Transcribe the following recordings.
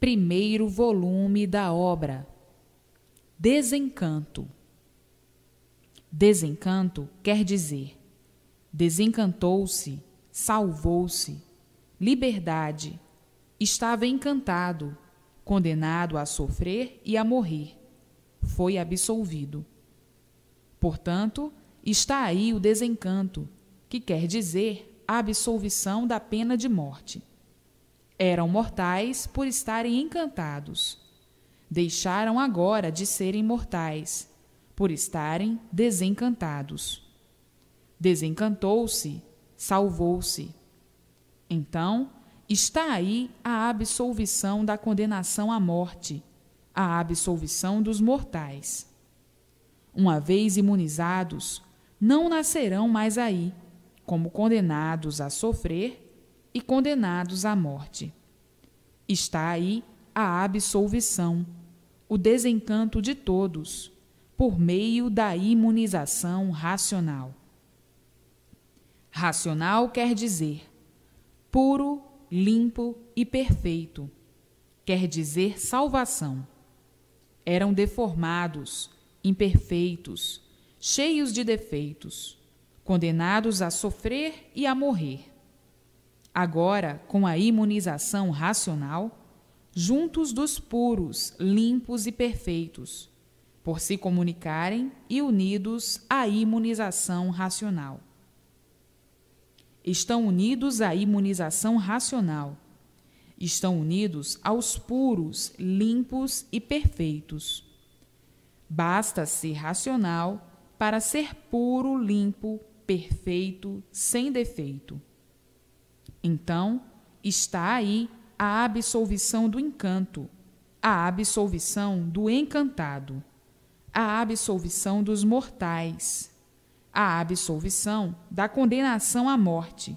primeiro volume da obra. Desencanto. Desencanto quer dizer desencantou-se, salvou-se, liberdade, estava encantado, condenado a sofrer e a morrer. Foi absolvido. Portanto, está aí o desencanto, que quer dizer a absolvição da pena de morte eram mortais por estarem encantados. Deixaram agora de serem mortais, por estarem desencantados. Desencantou-se, salvou-se. Então, está aí a absolvição da condenação à morte, a absolvição dos mortais. Uma vez imunizados, não nascerão mais aí, como condenados a sofrer e condenados à morte. Está aí a absolvição, o desencanto de todos, por meio da imunização racional. Racional quer dizer puro, limpo e perfeito. Quer dizer salvação. Eram deformados, imperfeitos, cheios de defeitos, condenados a sofrer e a morrer. Agora, com a imunização racional, juntos dos puros, limpos e perfeitos, por se comunicarem e unidos à imunização racional. Estão unidos à imunização racional. Estão unidos aos puros, limpos e perfeitos. Basta ser racional para ser puro, limpo, perfeito, sem defeito. Então, está aí a absolvição do encanto, a absolvição do encantado, a absolvição dos mortais, a absolvição da condenação à morte,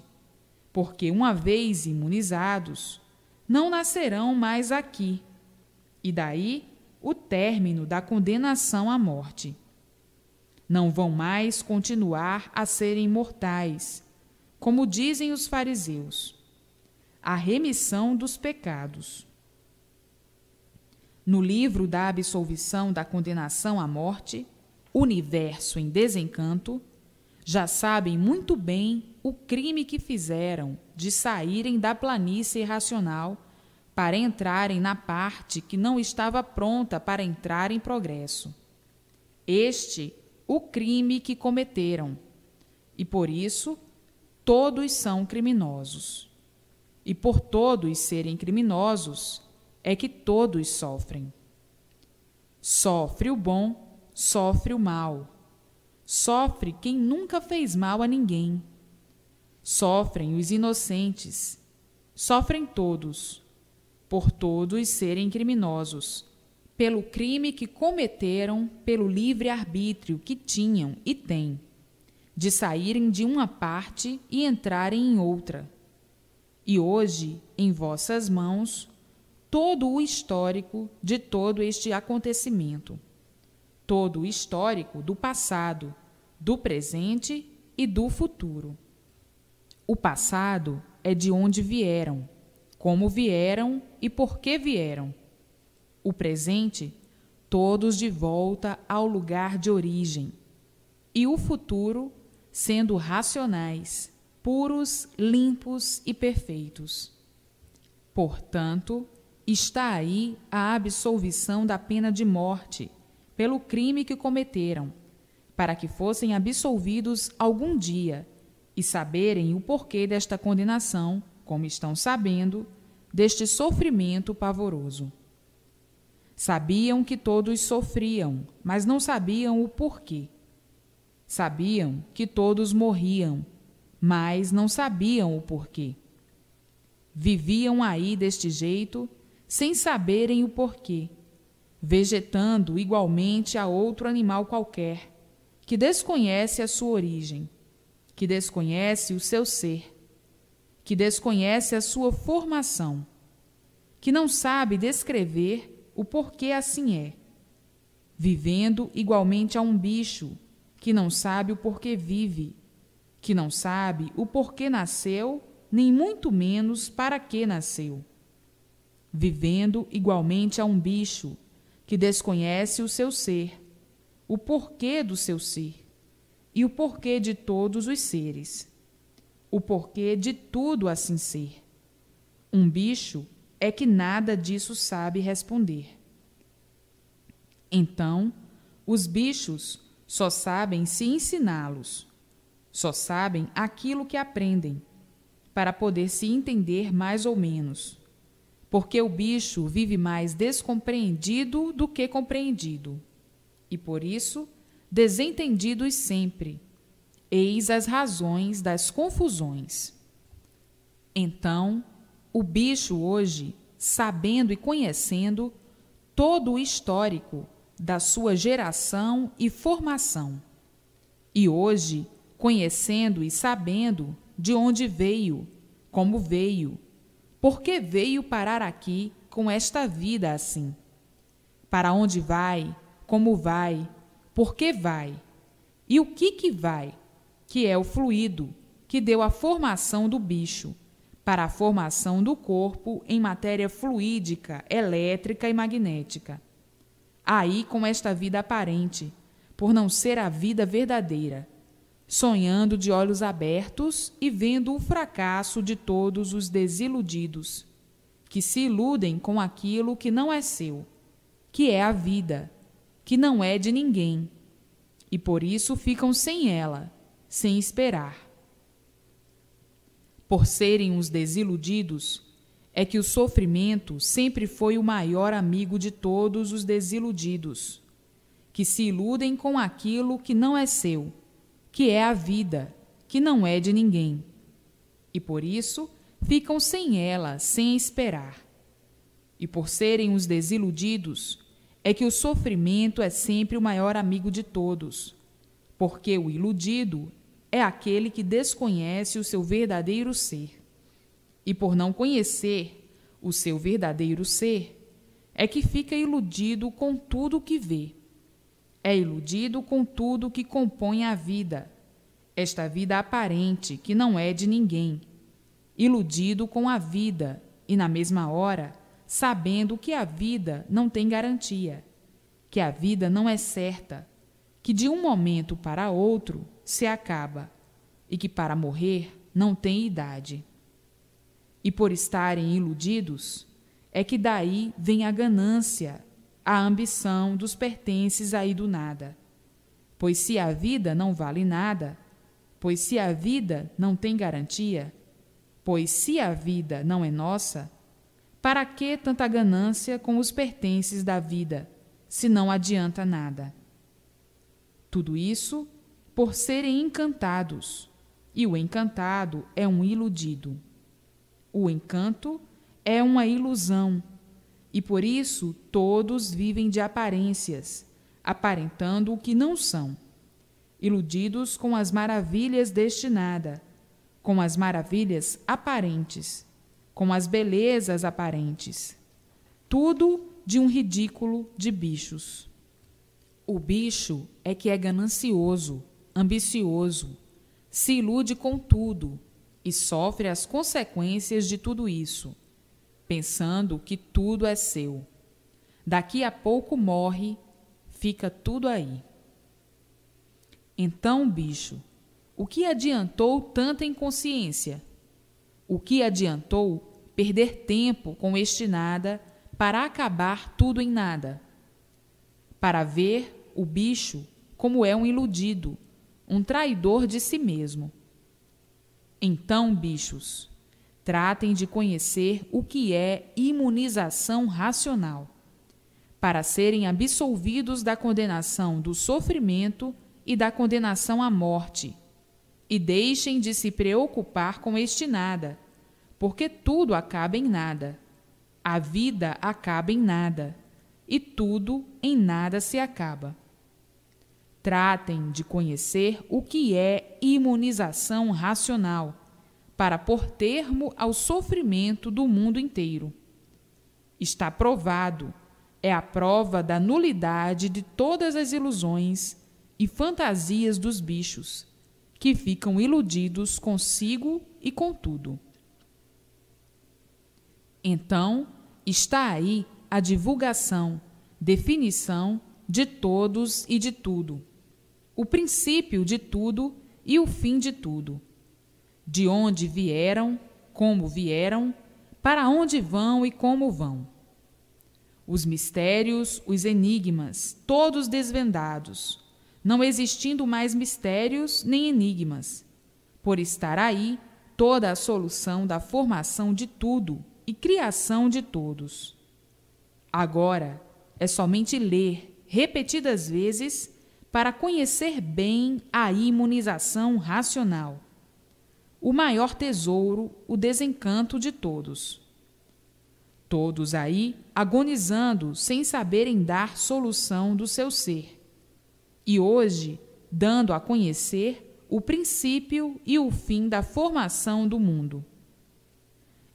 porque, uma vez imunizados, não nascerão mais aqui, e daí o término da condenação à morte. Não vão mais continuar a serem mortais, como dizem os fariseus, a remissão dos pecados. No livro da absolvição da condenação à morte, Universo em Desencanto, já sabem muito bem o crime que fizeram de saírem da planície irracional para entrarem na parte que não estava pronta para entrar em progresso. Este o crime que cometeram. E por isso todos são criminosos. E por todos serem criminosos, é que todos sofrem. Sofre o bom, sofre o mal. Sofre quem nunca fez mal a ninguém. Sofrem os inocentes. Sofrem todos, por todos serem criminosos, pelo crime que cometeram, pelo livre arbítrio que tinham e têm de saírem de uma parte e entrarem em outra. E hoje, em vossas mãos, todo o histórico de todo este acontecimento, todo o histórico do passado, do presente e do futuro. O passado é de onde vieram, como vieram e por que vieram. O presente, todos de volta ao lugar de origem. E o futuro, sendo racionais, puros, limpos e perfeitos. Portanto, está aí a absolvição da pena de morte, pelo crime que cometeram, para que fossem absolvidos algum dia e saberem o porquê desta condenação, como estão sabendo, deste sofrimento pavoroso. Sabiam que todos sofriam, mas não sabiam o porquê. Sabiam que todos morriam, mas não sabiam o porquê. Viviam aí deste jeito, sem saberem o porquê, vegetando igualmente a outro animal qualquer, que desconhece a sua origem, que desconhece o seu ser, que desconhece a sua formação, que não sabe descrever o porquê assim é, vivendo igualmente a um bicho que não sabe o porquê vive, que não sabe o porquê nasceu, nem muito menos para que nasceu. Vivendo igualmente a um bicho, que desconhece o seu ser, o porquê do seu ser, e o porquê de todos os seres, o porquê de tudo assim ser. Um bicho é que nada disso sabe responder. Então, os bichos, só sabem se ensiná-los. Só sabem aquilo que aprendem, para poder se entender mais ou menos. Porque o bicho vive mais descompreendido do que compreendido. E por isso, desentendidos sempre. Eis as razões das confusões. Então, o bicho hoje, sabendo e conhecendo todo o histórico, da sua geração e formação. E hoje, conhecendo e sabendo de onde veio, como veio, por que veio parar aqui com esta vida assim? Para onde vai? Como vai? Por que vai? E o que que vai? Que é o fluido que deu a formação do bicho para a formação do corpo em matéria fluídica, elétrica e magnética aí com esta vida aparente, por não ser a vida verdadeira, sonhando de olhos abertos e vendo o fracasso de todos os desiludidos, que se iludem com aquilo que não é seu, que é a vida, que não é de ninguém, e por isso ficam sem ela, sem esperar. Por serem os desiludidos, é que o sofrimento sempre foi o maior amigo de todos os desiludidos, que se iludem com aquilo que não é seu, que é a vida, que não é de ninguém. E por isso ficam sem ela, sem esperar. E por serem os desiludidos, é que o sofrimento é sempre o maior amigo de todos, porque o iludido é aquele que desconhece o seu verdadeiro ser e por não conhecer o seu verdadeiro ser, é que fica iludido com tudo o que vê. É iludido com tudo que compõe a vida, esta vida aparente que não é de ninguém. Iludido com a vida e, na mesma hora, sabendo que a vida não tem garantia, que a vida não é certa, que de um momento para outro se acaba e que para morrer não tem idade e por estarem iludidos, é que daí vem a ganância, a ambição dos pertences aí do nada. Pois se a vida não vale nada, pois se a vida não tem garantia, pois se a vida não é nossa, para que tanta ganância com os pertences da vida, se não adianta nada? Tudo isso por serem encantados, e o encantado é um iludido. O encanto é uma ilusão e por isso todos vivem de aparências, aparentando o que não são, iludidos com as maravilhas destinada, com as maravilhas aparentes, com as belezas aparentes. Tudo de um ridículo de bichos. O bicho é que é ganancioso, ambicioso, se ilude com tudo, e sofre as consequências de tudo isso, pensando que tudo é seu. Daqui a pouco morre, fica tudo aí. Então, bicho, o que adiantou tanta inconsciência? O que adiantou perder tempo com este nada para acabar tudo em nada? Para ver o bicho como é um iludido, um traidor de si mesmo. Então, bichos, tratem de conhecer o que é imunização racional, para serem absolvidos da condenação do sofrimento e da condenação à morte. E deixem de se preocupar com este nada, porque tudo acaba em nada. A vida acaba em nada, e tudo em nada se acaba. Tratem de conhecer o que é imunização racional, para pôr termo ao sofrimento do mundo inteiro. Está provado, é a prova da nulidade de todas as ilusões e fantasias dos bichos, que ficam iludidos consigo e com tudo. Então, está aí a divulgação, definição de todos e de tudo o princípio de tudo e o fim de tudo. De onde vieram, como vieram, para onde vão e como vão. Os mistérios, os enigmas, todos desvendados, não existindo mais mistérios nem enigmas, por estar aí toda a solução da formação de tudo e criação de todos. Agora é somente ler repetidas vezes para conhecer bem a imunização racional. O maior tesouro, o desencanto de todos. Todos aí agonizando sem saberem dar solução do seu ser. E hoje, dando a conhecer o princípio e o fim da formação do mundo.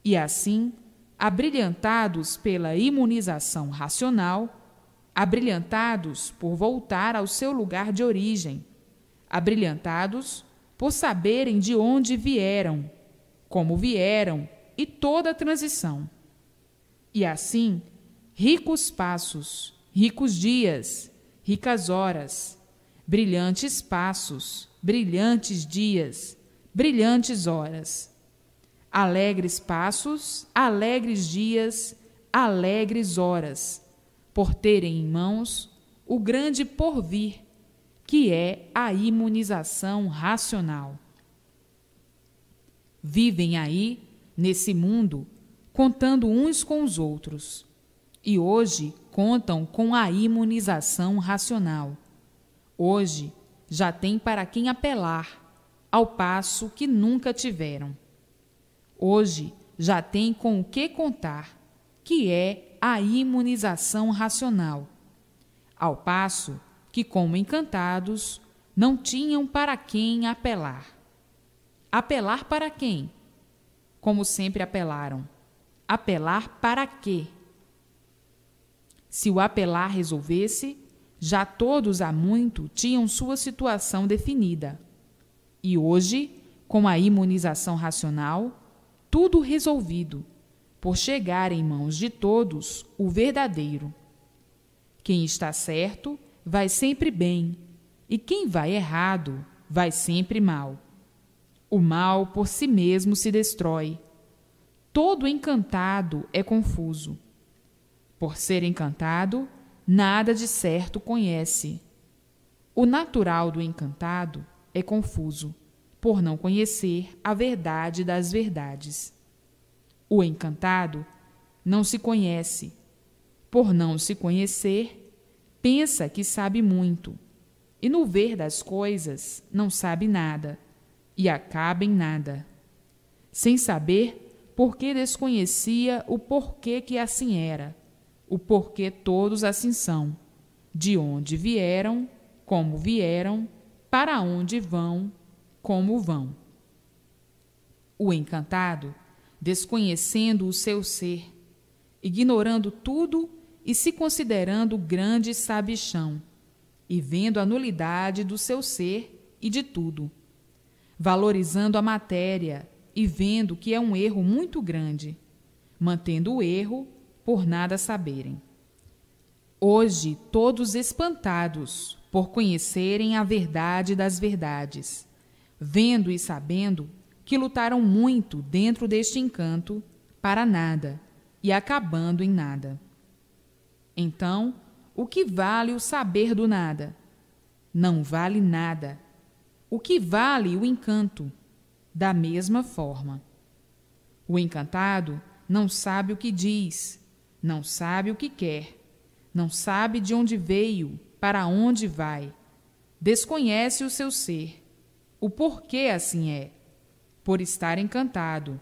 E assim, abrilhantados pela imunização racional, abrilhantados por voltar ao seu lugar de origem, abrilhantados por saberem de onde vieram, como vieram e toda a transição. E assim, ricos passos, ricos dias, ricas horas, brilhantes passos, brilhantes dias, brilhantes horas. Alegres passos, alegres dias, alegres horas por terem em mãos o grande porvir, que é a imunização racional. Vivem aí, nesse mundo, contando uns com os outros. E hoje contam com a imunização racional. Hoje já tem para quem apelar, ao passo que nunca tiveram. Hoje já tem com o que contar, que é a imunização racional, ao passo que, como encantados, não tinham para quem apelar. Apelar para quem? Como sempre apelaram. Apelar para quê? Se o apelar resolvesse, já todos há muito tinham sua situação definida. E hoje, com a imunização racional, tudo resolvido, por chegar em mãos de todos o verdadeiro. Quem está certo vai sempre bem, e quem vai errado vai sempre mal. O mal por si mesmo se destrói. Todo encantado é confuso. Por ser encantado, nada de certo conhece. O natural do encantado é confuso, por não conhecer a verdade das verdades. O encantado não se conhece. Por não se conhecer, pensa que sabe muito, e no ver das coisas não sabe nada, e acaba em nada. Sem saber porque desconhecia o porquê que assim era, o porquê todos assim são, de onde vieram, como vieram, para onde vão, como vão. O encantado desconhecendo o seu ser, ignorando tudo e se considerando grande sabichão, e vendo a nulidade do seu ser e de tudo, valorizando a matéria e vendo que é um erro muito grande, mantendo o erro por nada saberem. Hoje, todos espantados por conhecerem a verdade das verdades, vendo e sabendo que lutaram muito dentro deste encanto para nada e acabando em nada. Então, o que vale o saber do nada? Não vale nada. O que vale o encanto? Da mesma forma. O encantado não sabe o que diz, não sabe o que quer, não sabe de onde veio, para onde vai, desconhece o seu ser, o porquê assim é por estar encantado,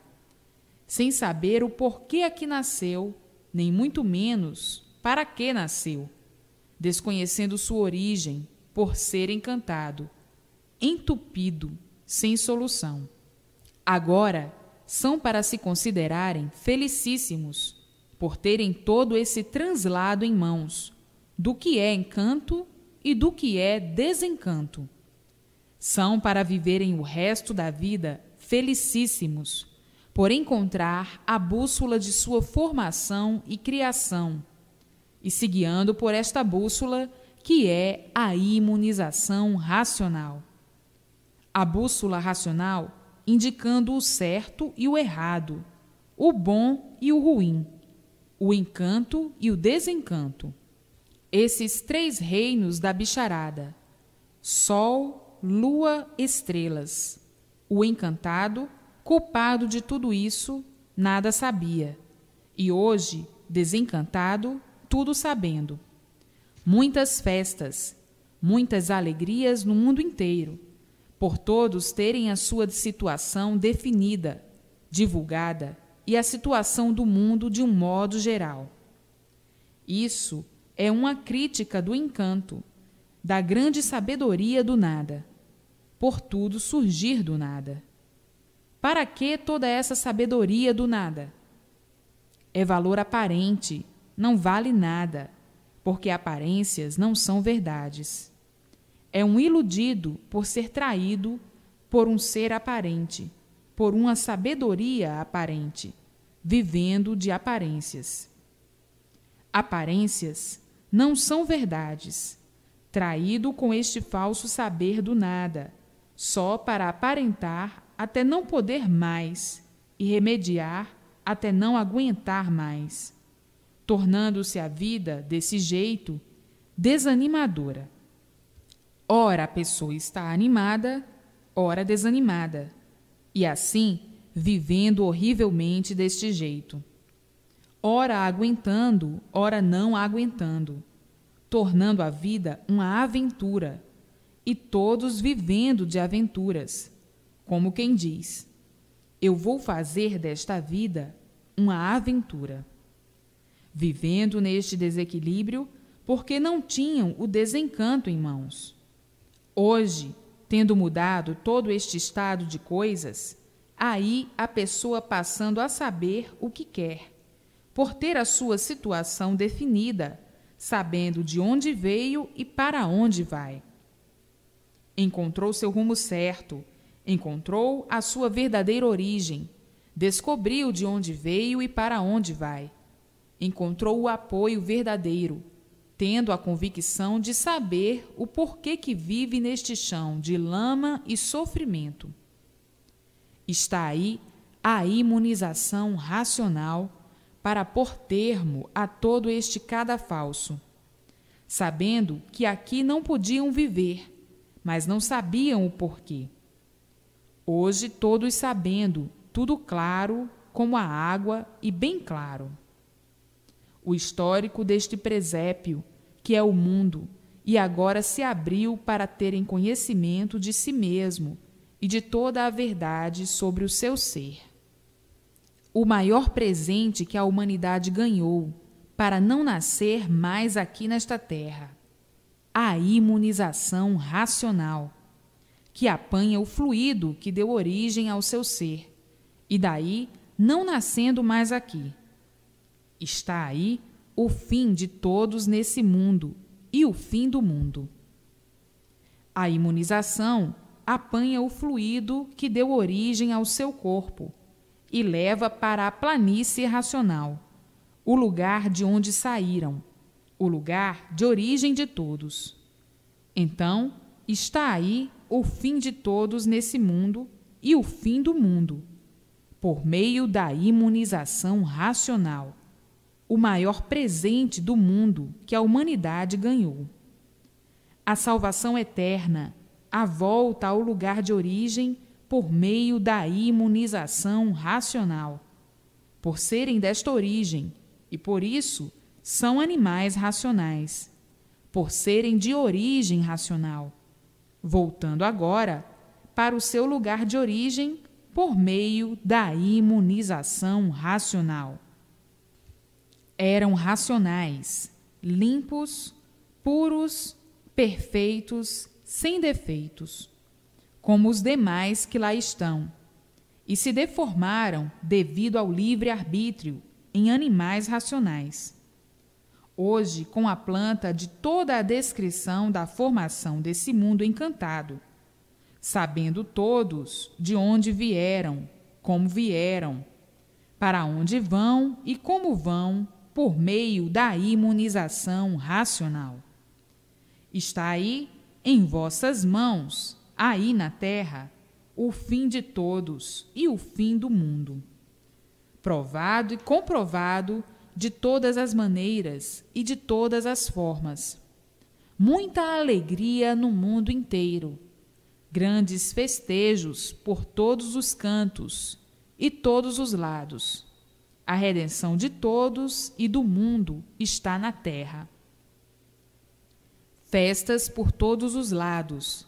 sem saber o porquê aqui nasceu, nem muito menos para que nasceu, desconhecendo sua origem, por ser encantado, entupido, sem solução. Agora são para se considerarem felicíssimos por terem todo esse translado em mãos do que é encanto e do que é desencanto. São para viverem o resto da vida felicíssimos por encontrar a bússola de sua formação e criação, e se guiando por esta bússola que é a imunização racional. A bússola racional indicando o certo e o errado, o bom e o ruim, o encanto e o desencanto. Esses três reinos da bicharada: Sol, Lua, estrelas o encantado, culpado de tudo isso, nada sabia. E hoje, desencantado, tudo sabendo. Muitas festas, muitas alegrias no mundo inteiro, por todos terem a sua situação definida, divulgada e a situação do mundo de um modo geral. Isso é uma crítica do encanto, da grande sabedoria do nada por tudo surgir do nada. Para que toda essa sabedoria do nada? É valor aparente, não vale nada, porque aparências não são verdades. É um iludido por ser traído por um ser aparente, por uma sabedoria aparente, vivendo de aparências. Aparências não são verdades, traído com este falso saber do nada só para aparentar até não poder mais e remediar até não aguentar mais, tornando-se a vida, desse jeito, desanimadora. Ora a pessoa está animada, ora desanimada, e assim vivendo horrivelmente deste jeito. Ora aguentando, ora não aguentando, tornando a vida uma aventura e todos vivendo de aventuras, como quem diz: Eu vou fazer desta vida uma aventura. Vivendo neste desequilíbrio, porque não tinham o desencanto em mãos. Hoje, tendo mudado todo este estado de coisas, aí a pessoa passando a saber o que quer, por ter a sua situação definida, sabendo de onde veio e para onde vai encontrou seu rumo certo, encontrou a sua verdadeira origem, descobriu de onde veio e para onde vai. Encontrou o apoio verdadeiro, tendo a convicção de saber o porquê que vive neste chão de lama e sofrimento. Está aí a imunização racional para pôr termo a todo este cadafalso, sabendo que aqui não podiam viver mas não sabiam o porquê. Hoje, todos sabendo, tudo claro, como a água e bem claro. O histórico deste presépio, que é o mundo, e agora se abriu para terem conhecimento de si mesmo e de toda a verdade sobre o seu ser. O maior presente que a humanidade ganhou para não nascer mais aqui nesta terra a imunização racional, que apanha o fluido que deu origem ao seu ser, e daí não nascendo mais aqui. Está aí o fim de todos nesse mundo e o fim do mundo. A imunização apanha o fluido que deu origem ao seu corpo e leva para a planície racional, o lugar de onde saíram o lugar de origem de todos. Então, está aí o fim de todos nesse mundo e o fim do mundo, por meio da imunização racional, o maior presente do mundo que a humanidade ganhou. A salvação eterna, a volta ao lugar de origem por meio da imunização racional. Por serem desta origem e por isso são animais racionais, por serem de origem racional, voltando agora para o seu lugar de origem por meio da imunização racional. Eram racionais, limpos, puros, perfeitos, sem defeitos, como os demais que lá estão, e se deformaram devido ao livre-arbítrio em animais racionais. Hoje, com a planta de toda a descrição da formação desse mundo encantado, sabendo todos de onde vieram, como vieram, para onde vão e como vão por meio da imunização racional. Está aí em vossas mãos, aí na terra, o fim de todos e o fim do mundo. Provado e comprovado de todas as maneiras e de todas as formas. Muita alegria no mundo inteiro, grandes festejos por todos os cantos e todos os lados. A redenção de todos e do mundo está na terra. Festas por todos os lados.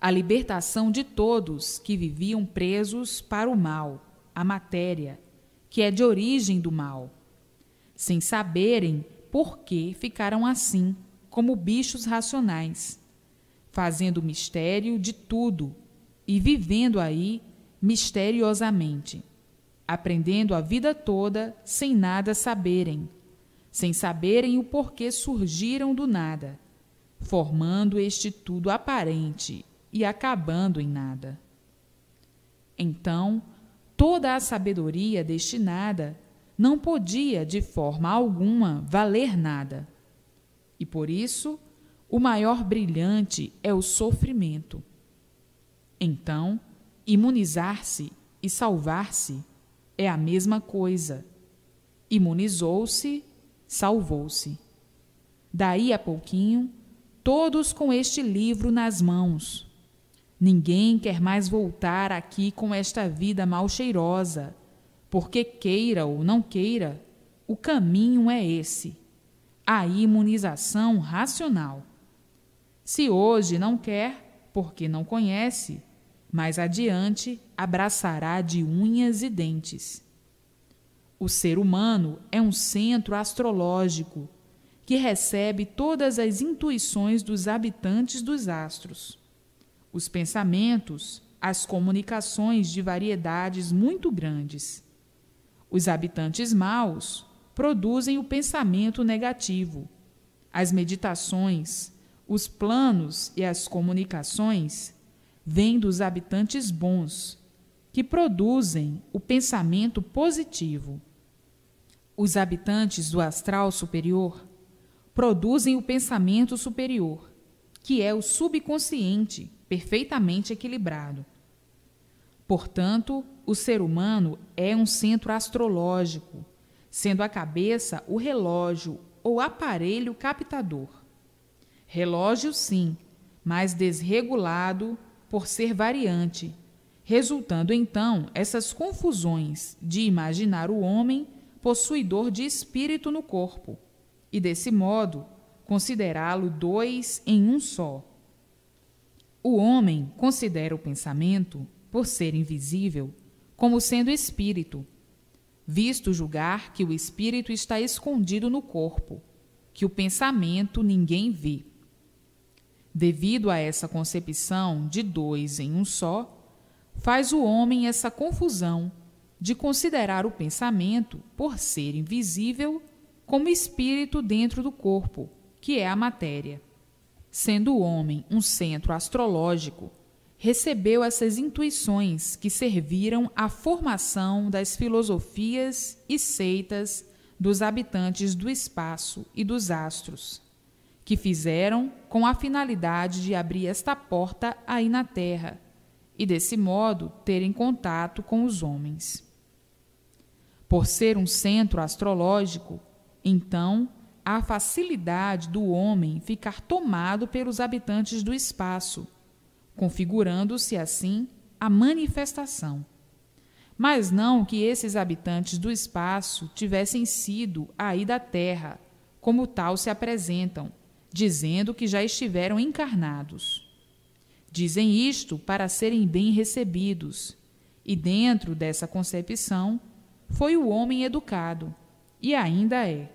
A libertação de todos que viviam presos para o mal, a matéria, que é de origem do mal sem saberem por que ficaram assim, como bichos racionais, fazendo mistério de tudo e vivendo aí misteriosamente, aprendendo a vida toda sem nada saberem, sem saberem o porquê surgiram do nada, formando este tudo aparente e acabando em nada. Então, toda a sabedoria destinada não podia, de forma alguma, valer nada. E por isso, o maior brilhante é o sofrimento. Então, imunizar-se e salvar-se é a mesma coisa. Imunizou-se, salvou-se. Daí a pouquinho, todos com este livro nas mãos. Ninguém quer mais voltar aqui com esta vida mal cheirosa, porque queira ou não queira, o caminho é esse: a imunização racional. Se hoje não quer, porque não conhece, mas adiante abraçará de unhas e dentes. O ser humano é um centro astrológico que recebe todas as intuições dos habitantes dos astros. Os pensamentos, as comunicações de variedades muito grandes. Os habitantes maus produzem o pensamento negativo. As meditações, os planos e as comunicações vêm dos habitantes bons, que produzem o pensamento positivo. Os habitantes do astral superior produzem o pensamento superior, que é o subconsciente perfeitamente equilibrado. Portanto, o ser humano é um centro astrológico, sendo a cabeça o relógio ou aparelho captador. Relógio, sim, mas desregulado por ser variante, resultando então essas confusões de imaginar o homem possuidor de espírito no corpo e, desse modo, considerá-lo dois em um só. O homem considera o pensamento, por ser invisível, como sendo espírito, visto julgar que o espírito está escondido no corpo, que o pensamento ninguém vê. Devido a essa concepção de dois em um só, faz o homem essa confusão de considerar o pensamento, por ser invisível, como espírito dentro do corpo, que é a matéria. Sendo o homem um centro astrológico, recebeu essas intuições que serviram à formação das filosofias e seitas dos habitantes do espaço e dos astros, que fizeram com a finalidade de abrir esta porta aí na Terra e, desse modo, terem contato com os homens. Por ser um centro astrológico, então, a facilidade do homem ficar tomado pelos habitantes do espaço configurando-se assim a manifestação. Mas não que esses habitantes do espaço tivessem sido aí da terra, como tal se apresentam, dizendo que já estiveram encarnados. Dizem isto para serem bem recebidos, e dentro dessa concepção foi o homem educado, e ainda é.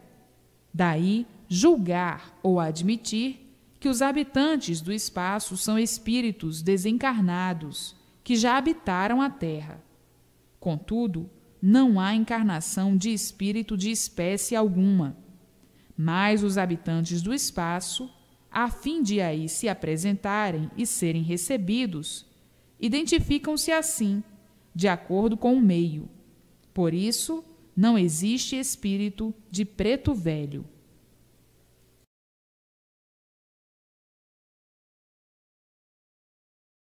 Daí julgar ou admitir que os habitantes do espaço são espíritos desencarnados que já habitaram a Terra. Contudo, não há encarnação de espírito de espécie alguma. Mas os habitantes do espaço, a fim de aí se apresentarem e serem recebidos, identificam-se assim, de acordo com o meio. Por isso, não existe espírito de preto velho.